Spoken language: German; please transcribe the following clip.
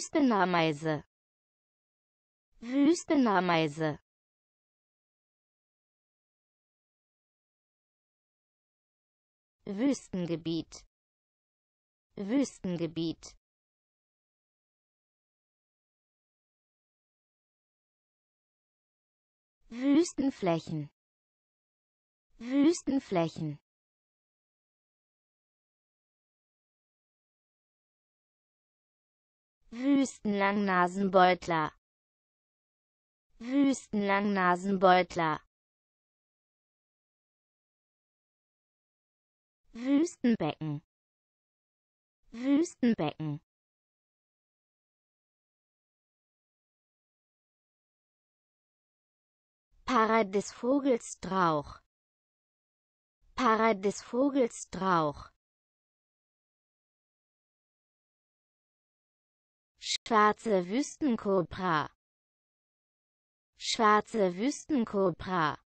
Wüstenameise Wüstenameise Wüstengebiet Wüstengebiet Wüstenflächen Wüstenflächen Wüstenlangnasenbeutler Wüstenlangnasenbeutler Wüstenbecken Wüstenbecken Paradiesvogelstrauch Paradiesvogelstrauch des Vogels Strauch Schwarze Wüstenkobra Schwarze Wüstenkobra